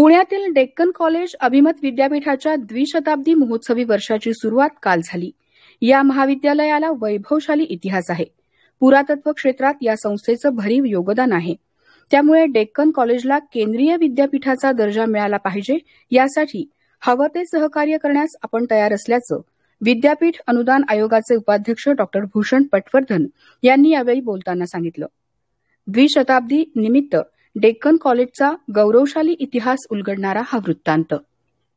पुण्यातील डेक्कन कॉलेज अभिमत विद्यापीठाच्या द्विशताब्दी महोत्सवी वर्षाची सुरुवात काल झाली या महाविद्यालयाला वैभवशाली इतिहास आहे पुरातत्व क्षेत्रात या संस्थेचं भरीव योगदान आहे त्यामुळे डेक्कन कॉलेजला केंद्रीय विद्यापीठाचा दर्जा मिळाला पाहिजे यासाठी हवं ते सहकार्य करण्यास आपण तयार असल्याचं विद्यापीठ अनुदान आयोगाचे उपाध्यक्ष डॉक्टर भूषण पटवर्धन यांनी यावेळी बोलताना सांगितलं द्विशताब्दी निमित्त डेक्कन कॉलेजचा गौरवशाली इतिहास उलगडणारा हा वृत्तांत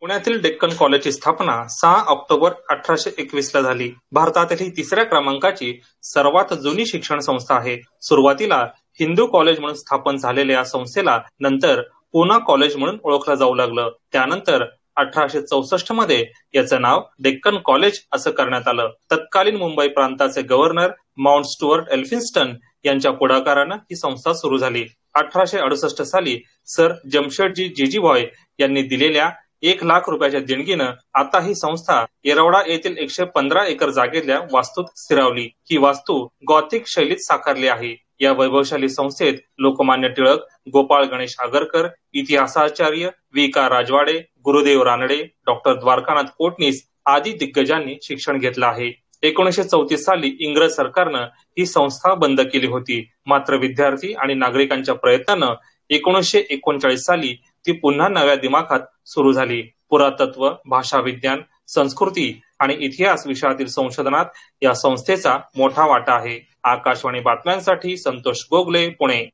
पुण्यातील डेक्कन कॉलेजची स्थापना सहा ऑक्टोबर अठराशे एकवीस ला झाली भारतातील ही तिसऱ्या क्रमांकाची सर्वात जुनी शिक्षण संस्था आहे सुरुवातीला हिंदू कॉलेज म्हणून स्थापन झालेल्या या संस्थेला नंतर पुना कॉलेज म्हणून ओळखलं जाऊ लागलं त्यानंतर अठराशे चौसष्ट मध्ये याचं नाव डेक्कन कॉलेज असं करण्यात आलं तत्कालीन मुंबई प्रांताचे गव्हर्नर माउंट स्टुअर्ट एल्फिन्स्टन यांच्या पुढाकारानं ही संस्था सुरू झाली अठराशे अडुसष्ट साली सर जमशेदजी जेजीबॉय यांनी दिलेल्या एक लाख रुपयाच्या देणगीनं आता ही संस्था येरवडा येथील एकशे पंधरा एकर जागेतल्या वास्तूत स्थिरावली ही वास्तू गॉथिक शैलीत साकारली आहे या वैभवशाली संस्थेत लोकमान्य टिळक गोपाळ गणेश आगरकर इतिहासाचार्य व्ही का राजवाडे गुरुदेव रानडे डॉक्टर द्वारकानाथ कोटणीस आदी दिग्गजांनी शिक्षण घेतलं आहे एकोणीसशे चौतीस साली इंग्रज सरकारनं ही संस्था बंद केली होती मात्र विद्यार्थी आणि नागरिकांच्या प्रयत्नानं एकोणीसशे एकोणचाळीस साली ती पुन्हा नव्या दिमाखात सुरू झाली पुरातत्व भाषा विज्ञान संस्कृती आणि इतिहास विषयातील संशोधनात या संस्थेचा मोठा वाटा आहे आकाशवाणी बातम्यांसाठी संतोष गोगले पुणे